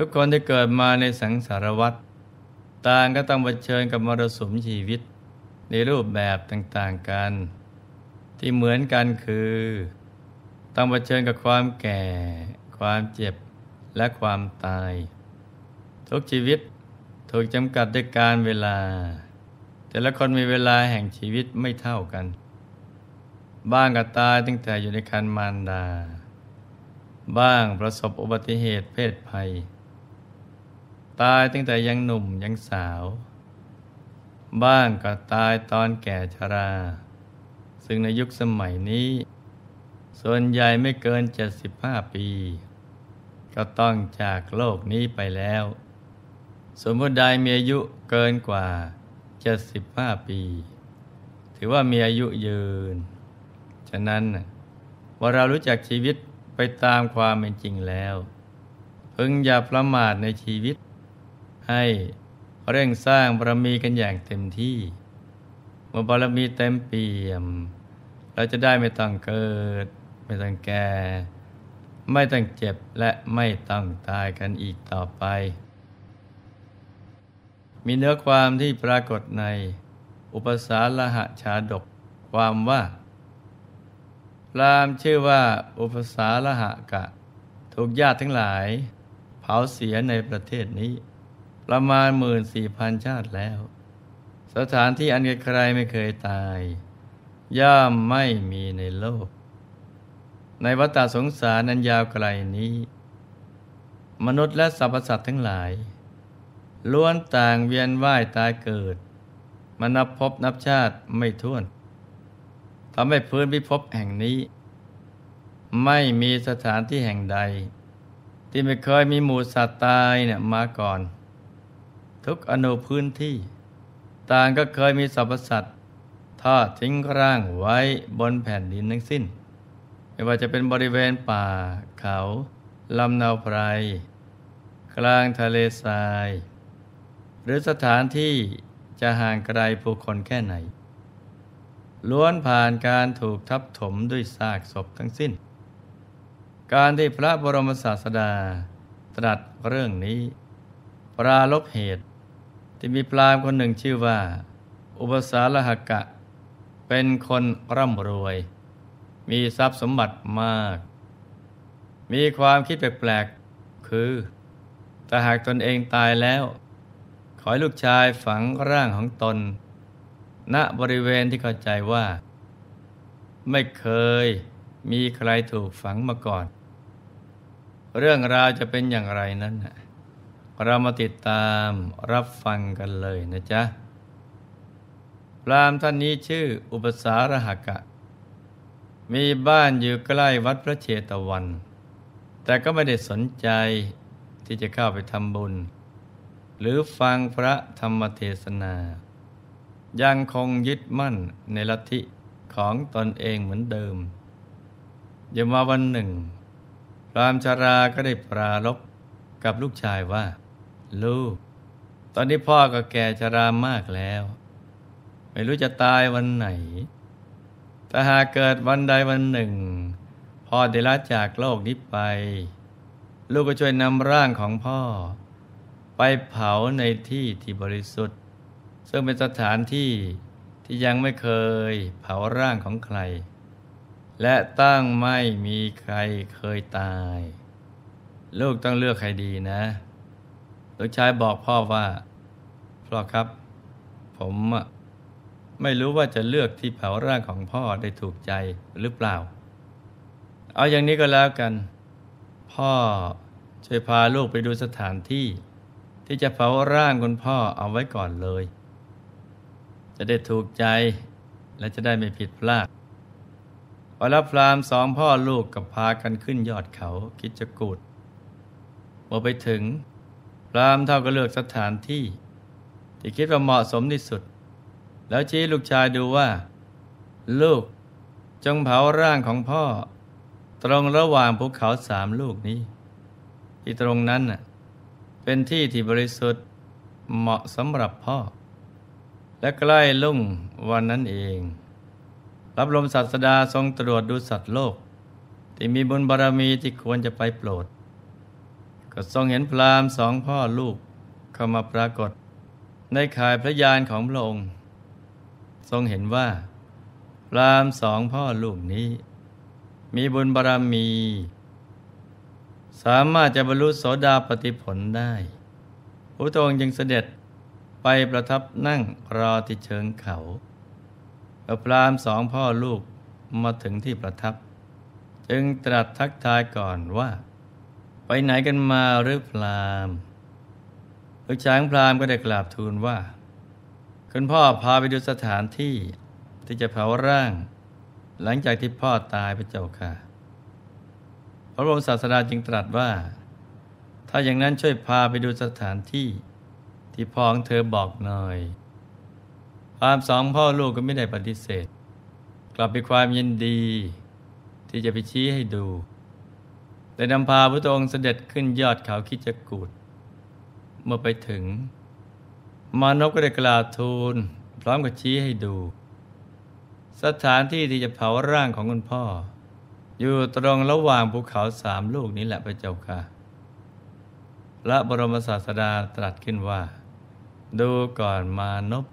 ทุกคนที่เกิดมาในสังสารวัฏต่างก็ต้องเผชิญกับมรสุมชีวิต ในรูปแบบต่างๆกัน ที่เหมือนกันคือต้องเผชิญกับความแก่ ความเจ็บ และความตาย ทุกชีวิตถูกจำกัดด้วยการเวลา แต่ละคนมีเวลาแห่งชีวิตไม่เท่ากัน บ้างก็ตายตั้งแต่อยู่ในคันมารดา บ้างประสบอุบัติเหตุเพศภัยตายตั้งแต่ยังหนุ่ม ยังสาว บ้างก็ตายตอนแก่ชรา ซึ่งในยุคสมัยนี้ ส่วนใหญ่ไม่เกิน 75 ปี ก็ต้องจากโลกนี้ไปแล้ว สมผู้ใดมีอายุเกินกว่า 75 ปี ถือว่ามีอายุยืน ฉะนั้นว่าเรารู้จักชีวิตไปตามความเป็นจริงแล้ว พึงอย่าประมาทในชีวิตให้เร่งสร้างบารมีกันอย่างเต็มที่ เมื่อบารมีเต็มเปี่ยม เราจะได้ไม่ต้องเกิด ไม่ต้องแก่ไม่ต้องเจ็บและไม่ต้องตายกันอีกต่อไป มีเนื้อความที่ปรากฏใน อุปสาละหะชาดกความว่าพรามชื่อว่าอุปสาละหะกะ ถูกญาติทั้งหลาย เผาเสียในประเทศนี้ประมาณหมื่นสี่พันชาติแล้ว สถานที่อันใครไม่เคยตาย ย่อมไม่มีในโลก ในวัฏสงสารนันยาวไกลนี้ มนุษย์และสรรพสัตว์ทั้งหลาย ล้วนต่างเวียนว่ายตายเกิดมานับพบนับชาติไม่ท้วนทำให้พื้นพิภพแห่งนี้ ไม่มีสถานที่แห่งใด ที่ไม่เคยมีหมูสัตว์ตายเนี่ยมาก่อนทุกอนุพื้นที่ ต่างก็เคยมีสรรพสัตว์ ทอดทิ้งร่างไว้บนแผ่นดินทั้งสิ้น ไม่ว่าจะเป็นบริเวณป่าเขา ลำนาวไพร กลางทะเลทราย หรือสถานที่จะห่างไกลผู้คนแค่ไหน ล้วนผ่านการถูกทับถมด้วยซากศพทั้งสิ้น การที่พระบรมศาสดาตรัสเรื่องนี้ ปราลบเหตุที่มีพราหมณ์คนหนึ่งชื่อว่า อุปสาลหกะ เป็นคนร่ำรวย มีทรัพย์สมบัติมาก มีความคิดแปลกๆคือถ้าหากตนเองตายแล้ว ขอให้ลูกชายฝังร่างของตน ณบริเวณที่เข้าใจว่า ไม่เคยมีใครถูกฝังมาก่อน เรื่องราวจะเป็นอย่างไรนั้นนะเรามาติดตามรับฟังกันเลยนะจ๊ะ พรามท่านนี้ชื่ออุปสารหกะ มีบ้านอยู่ใกล้วัดพระเชตวัน แต่ก็ไม่ได้สนใจที่จะเข้าไปทำบุญ หรือฟังพระธรรมเทศนา ยังคงยึดมั่นในลัทธิของตนเองเหมือนเดิมย่ามาวันหนึ่ง พรามชารา ก็ได้ปรารบกับลูกชายว่าลูก ตอนนี้พ่อก็แก่ชรามากแล้ว ไม่รู้จะตายวันไหนถ้าหากเกิดวันใดวันหนึ่งพ่อได้ละจากโลกนี้ไป ลูกก็ช่วยนำร่างของพ่อ ไปเผาในที่ที่บริสุทธิ์ ซึ่งเป็นสถานที่ที่ยังไม่เคยเผาร่างของใคร และตั้งไม่มีใครเคยตาย ลูกต้องเลือกใครดีนะลูกชายบอกพ่อว่าพ่อครับ ผมไม่รู้ว่าจะเลือกที่เผาร่างของพ่อได้ถูกใจหรือเปล่า เอาอย่างนี้ก็แล้วกัน พ่อช่วยพาลูกไปดูสถานที่ ที่จะเผาร่างคุณพ่อเอาไว้ก่อนเลย จะได้ถูกใจและจะได้ไม่ผิดพลาดวลบพรามสองพ่อลูกกับพากันขึ้นยอดเขาคิดจกูดเมื่อไปถึงพรามเท่าก็เลือกสถานที่ ที่คิดว่าเหมาะสมที่สุด แล้วชี้ลูกชายดูว่า ลูกจงเผาร่างของพ่อ ตรงระหว่างภูเขาสามลูกนี้ ที่ตรงนั้นน่ะเป็นที่ที่บริสุทธิ์เหมาะสำหรับพ่อ และใกล้ลุ่งวันนั้นเอง รับลมศาสดาทรงตรวจดูสัตว์โลก ที่มีบุญบารรมีที่ควรจะไปโปรด็ทรงเห็นพราหมณ์สองพ่อลูกเข้ามาปรากฏในข่ายพระยานของพระองค์ ทรงเห็นว่าพราหมณ์สองพ่อลูกนี้ มีบุญบารรมี สามารถจะบรรลุโสดาปติผลได้พระองค์จึงเสด็จไปประทับนั่งรอที่เชิงเขาเอพรามสองพ่อลูกมาถึงที่ประทับ จึงตรัสทักทายก่อนว่าไปไหนกันมาหรือพรามลูกช้างพรามก็ได้กราบทูลว่าคุณพ่อพาไปดูสถานที่ที่จะเผาร่าง หลังจากที่พ่อตายพระเจ้าค่ะ พระบรมศาสดาจึงตรัสว่า ถ้าอย่างนั้นช่วยพาไปดูสถานที่ที่พ้องเธอบอกหน่อยพรามสองพ่อลูกก็ไม่ได้ปฏิเสธ กลับไปความยินดี ที่จะไปชี้ให้ดูได้นำพาพระองค์เสด็จขึ้นยอดเขาคิจกูดเมื่อไปถึง มานพก็ได้กลาบทูล พร้อมกับชี้ให้ดู สถานที่ที่จะเผาร่างของคุณพ่อ อยู่ตรงระหว่างภูเขาสามลูกนี้แหละพระเจ้าค่ะพระบรมศาสดาตรัสขึ้นว่า ดูก่อนมานพ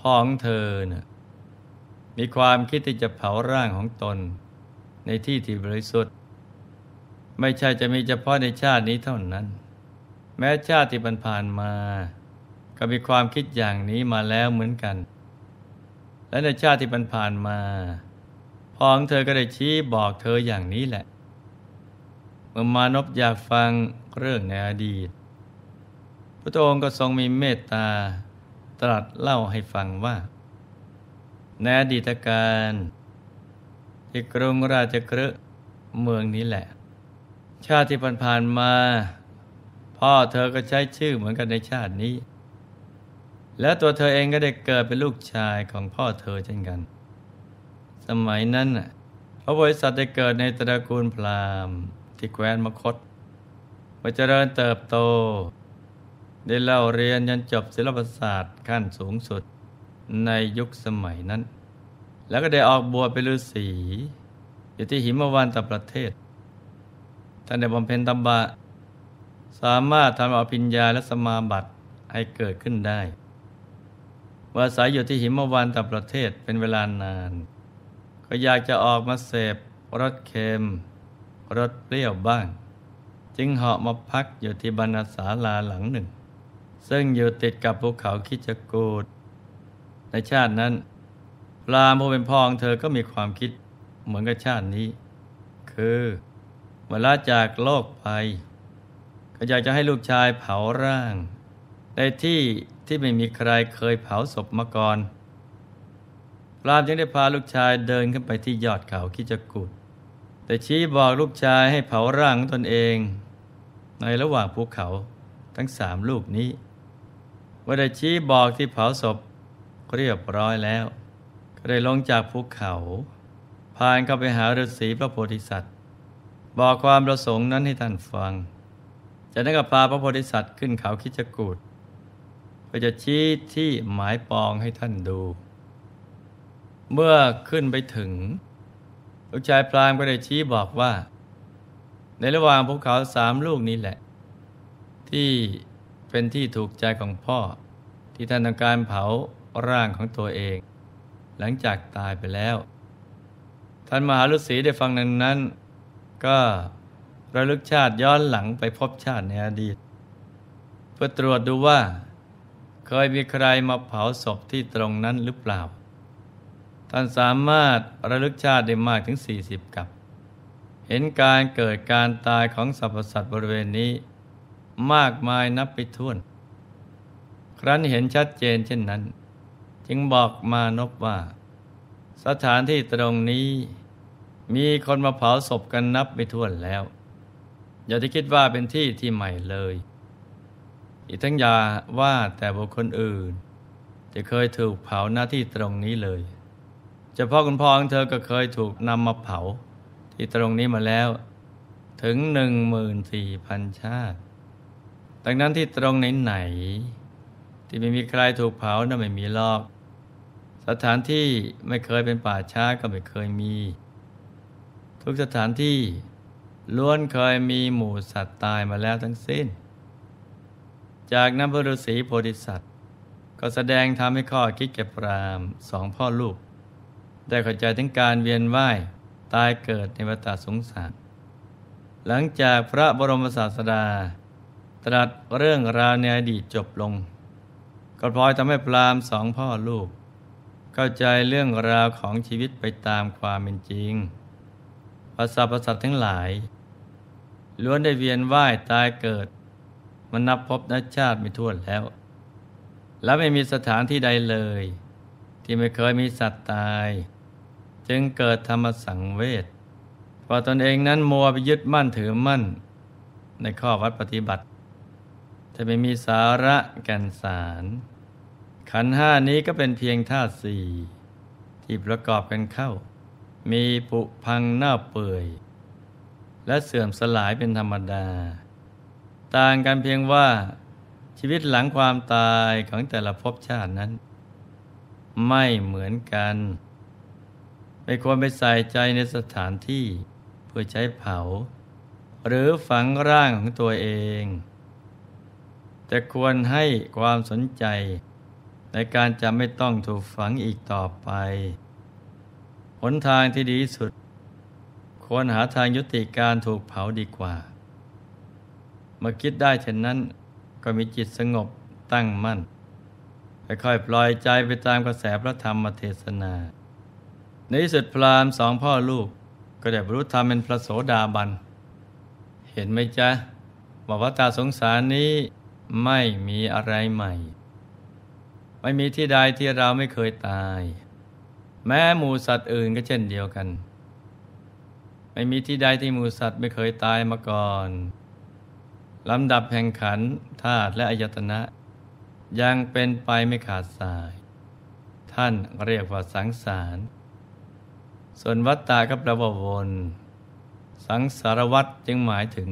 พ่องเธอเนะ่ยมีความคิดที่จะเผาร่างของตนในที่ที่บริสุทธิ์ไม่ใช่จะมีเฉพาะในชาตินี้เท่านั้น แม้ชาติที่ผ่านมา ก็มีความคิดอย่างนี้มาแล้วเหมือนกัน และในชาติที่ผ่านมาพ่อของเธอ ก็ได้ชี้บอกเธออย่างนี้แหละเมื่อมานพอยากฟังเรื่องในอดีต พระองค์ก็ทรงมีเมตตาตรัสเล่าให้ฟังว่า ในอดีตการที่กรุงราชกรืเมืองนี้แหละชาติที่ผ่านๆมา พ่อเธอก็ใช้ชื่อเหมือนกันในชาตินี้ และตัวเธอเองก็ได้เกิดเป็นลูกชายของพ่อเธอเช่นกัน สมัยนั้นพระบริษัทได้เกิดในตระกูลพราหมณ์ ที่แคว้นมคต มาเจริญเติบโตได้เล่าเรียนจนจบศิลปศาสตร์ขั้นสูงสุดในยุคสมัยนั้น แล้วก็ได้ออกบวชเป็นฤาษี อยู่ที่หิมวันตประเทศท่านได้บำเพ็ญตบะสามารถทำเอาปิญญาและสมาบัติ ให้เกิดขึ้นได้ วาสายอยู่ที่หิมวันต่ประเทศเป็นเวลานาน ก็อยากจะออกมาเสพรสเค็มรสเปรี้ยวบ้าง จึงเหาะมาพักอยู่ที่บรรณศาลาหลังหนึ่ง ซึ่งอยู่ติดกับภูเขาคิจกูดในชาตินั้นพรามผู้เป็นพ่อของเธอก็มีความคิดเหมือนกับชาตินี้ คือเมลาจากโลกไปก็อยากจะให้ลูกชายเผาร่างในที่ที่ไม่มีใครเคยเผาศพมาก่อนพรามจึงได้พาลูกชายเดินขึ้นไปที่ยอดเขาคิจกุฎแต่ชี้บอกลูกชายให้เผาร่างตนเอง ในระหว่างภูเขาทั้งสามลูกนี้ เมื่อได้ชี้บอกที่เผาศพเรียบร้อยแล้วก็ได้ลงจากภูเขาผ่านเข้าไปหาฤาษีพระโพธิสัตว์บอกความประสงค์นั้นให้ท่านฟังจากนั้นก็พาพระโพธิสัตว์ขึ้นเขาคิจกูดก็จะชี้ที่หมายปองให้ท่านดู เมื่อขึ้นไปถึงลูกชายพรามก็ได้ชี้บอกว่า ในระหว่างภูเขาสามลูกนี้แหละ ที่เป็นที่ถูกใจของพ่อที่ท่านทำการเผาร่างของตัวเอง หลังจากตายไปแล้ว ท่านมหาฤาษีได้ฟังดังนั้นก็ ระลึกชาติย้อนหลังไปพบชาติในอดีต เพื่อตรวจดูว่า เคยมีใครมาเผาศพที่ตรงนั้นหรือเปล่าท่านสามารถ ระลึกชาติได้มากถึง 40กับ เห็นการเกิดการตายของสรรพสัตว์บริเวณนี้ มากมายนับไปถ้วน ครั้นเห็นชัดเจนเช่นนั้น จึงบอกมานพว่า สถานที่ตรงนี้มีคนมาเผาศพกันนับไม่ถ้วนแล้ว อย่าได้คิดว่าเป็นที่ที่ใหม่เลย อีกทั้งอย่าว่าแต่บุคคลอื่น จะเคยถูกเผาหน้าที่ตรงนี้เลย จะพ่อคุณพ่อของเธอก็เคยถูกนำมาเผา ที่ตรงนี้มาแล้ว ถึงหนึ่งหมื่นสี่พันชาติดังนั้นที่ตรง ไหนไหน ที่ไม่มีใครถูกเผาน่ะไม่มีลอกสถานที่ไม่เคยเป็นป่าช้าก็ไม่เคยมีทุกสถานที่ล้วนเคยมีหมู่สัตว์ตายมาแล้วทั้งสิ้น จากนั้นพระฤาษีโพธิสัตว์ก็แสดงทำให้ข้อคิดแก่พรามสองพ่อลูกได้เข้าใจถึงการเวียนว่ายตายเกิดในวัฏสงสาร หลังจากพระบรมศาสดา ตรัสเรื่องราวในอดีตจบลง ก็พลอยทำให้ปรามสองพ่อลูกเข้าใจเรื่องราวของชีวิตไปตามความเป็นจริงภาษาภาษสัตทั้งหลาย ล้วนได้เวียนว่ายตายเกิด มันนับพบนับชาติไม่ถ้วนแล้ว และไม่มีสถานที่ใดเลย ที่ไม่เคยมีสัตว์ตาย จึงเกิดธรรมสังเวชพอาตนเองนั้นมัวไปยึดมั่นถือมั่น ในข้อวัดปฏิบัติจะไม่มีสาระแก่นสาร ขันห้านี้ก็เป็นเพียงธาตุสี่ ที่ประกอบกันเข้ามีผุพังเน่าเปื่อย และเสื่อมสลายเป็นธรรมดา ต่างกันเพียงว่าชีวิตหลังความตายของแต่ละภพชาตินั้น ไม่เหมือนกัน ไม่ควรไปใส่ใจในสถานที่เพื่อใช้เผา หรือฝังร่างของตัวเอง แต่ควรให้ความสนใจ ในการจะไม่ต้องถูกฝังอีกต่อไปหนทางที่ดีสุด ควรหาทางยุติการถูกเผาดีกว่า เมื่อคิดได้เช่นนั้นก็มีจิตสงบตั้งมั่นค่อยๆปล่อยใจไปตามกระแสพระธรรมเทศนา ในที่สุดพราหมณ์สองพ่อลูกก็ได้บรรลุธรรมเป็นพระโสดาบัน เห็นไหมจ๊ะบอกว่าตาสงสารนี้ไม่มีอะไรใหม่ ไม่มีที่ใดที่เราไม่เคยตายแม้หมูสัตว์อื่นก็เช่นเดียวกัน ไม่มีที่ใดที่หมูสัตว์ไม่เคยตายมาก่อนลำดับแห่งขันธาตุและอายตนะ ยังเป็นไปไม่ขาดสาย ท่านเรียกว่าสังสาร ส่วนวัตตาก็แปลว่าวนสังสารวัตจึงหมายถึง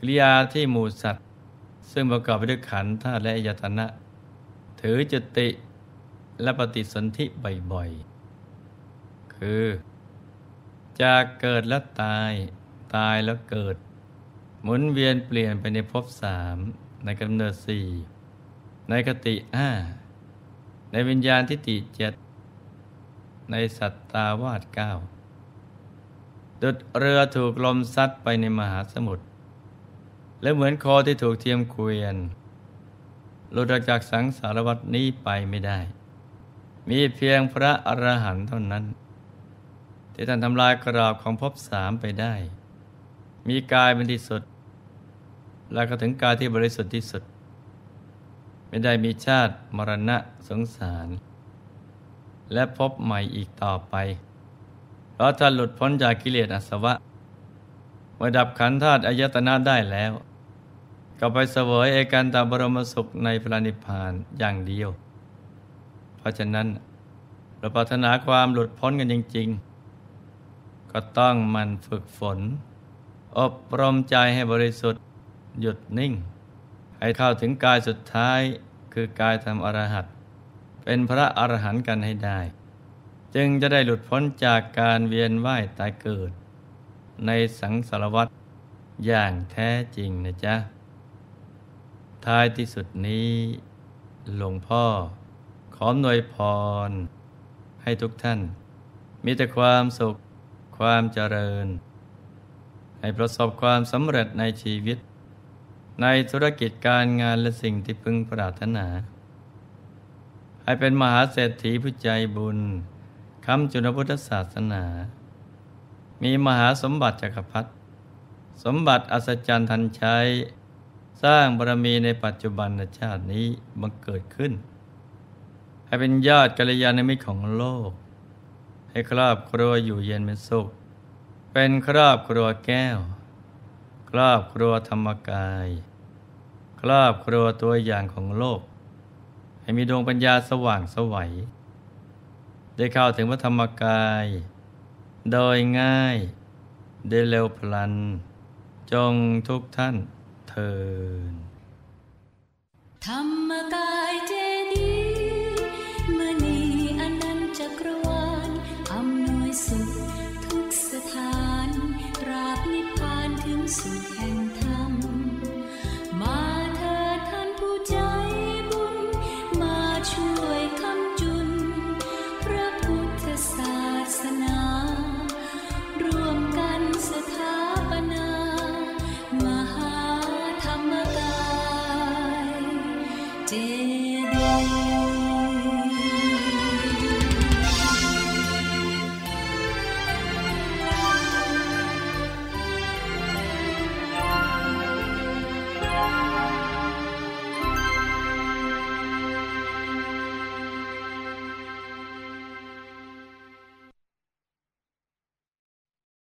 กิริยาที่หมูสัตว์ ซึ่งประกอบไปด้วยขันธาตุและอายตนะ ถือจติและปฏิสนธิบ่อยๆคือจากเกิดแล้วตายตายแล้วเกิด หมุนเวียนเปลี่ยนไปในภพสามในกำเนิดสี่ในกติห้าในวิญญาณทิฏฐิเจ็ดในสัตตาวาสเก้าดุดเรือถูกลมซัดไปในมหาสมุทรและเหมือนคอที่ถูกเทียมเกวียนหลุดจากสังสารวัตนี้ไปไม่ได้ มีเพียงพระอรหันต์เท่านั้นที่ท่านทำลายกรอบของภพสามไปได้ มีกายเป็นที่สุด และก็ถึงกายที่บริสุทธิ์ที่สุด ไม่ได้มีชาติมรณะ สงสาร และพบใหม่อีกต่อไป เพราะท่านหลุดพ้นจากกิเลสอสวะ เมื่อดับขันธาตุอายตนะได้แล้วก็ไปเสวยเอกันตาบรมสุขในพระนิพพานอย่างเดียว เพราะฉะนั้นเราปรารถนาความหลุดพ้นกันจริง ๆก็ต้องมันฝึกฝน อบรมใจให้บริสุทธิ์หยุดนิ่ง ให้เข้าถึงกายสุดท้ายคือกายธรรมอรหัต เป็นพระอรหันต์กันให้ได้ จึงจะได้หลุดพ้นจากการเวียนว่ายตายเกิด ในสังสารวัฏอย่างแท้จริงนะจ๊ะ ท้ายที่สุดนี้หลวงพ่อ ขอหน่วยพร ให้ทุกท่านมีแต่ความสุขความเจริญ ให้ประสบความสำเร็จในชีวิต ในธุรกิจการงานและสิ่งที่พึงปรารถนา ให้เป็นมหาเศรษฐีผู้ใจบุญคำจุนพุทธศาสนา มีมหาสมบัติจักรพรรดิสมบัติอัศจรรย์ทันใช้ สร้างบารมีในปัจจุบันชาตินี้บังเกิดขึ้น ให้เป็นยอดกัลยาณมิตรของโลกให้ครอบครัวอยู่เย็นเป็นสุข เป็นครอบครัวแก้ว ครอบครัวธรรมกาย ครอบครัวตัวอย่างของโลก ให้มีดวงปัญญาสว่างสวัยได้เข้าถึงพระธรรมกาย โดยง่าย ได้เร็วพลัน จงทุกท่านเทินธรรมกายเจ Christmas.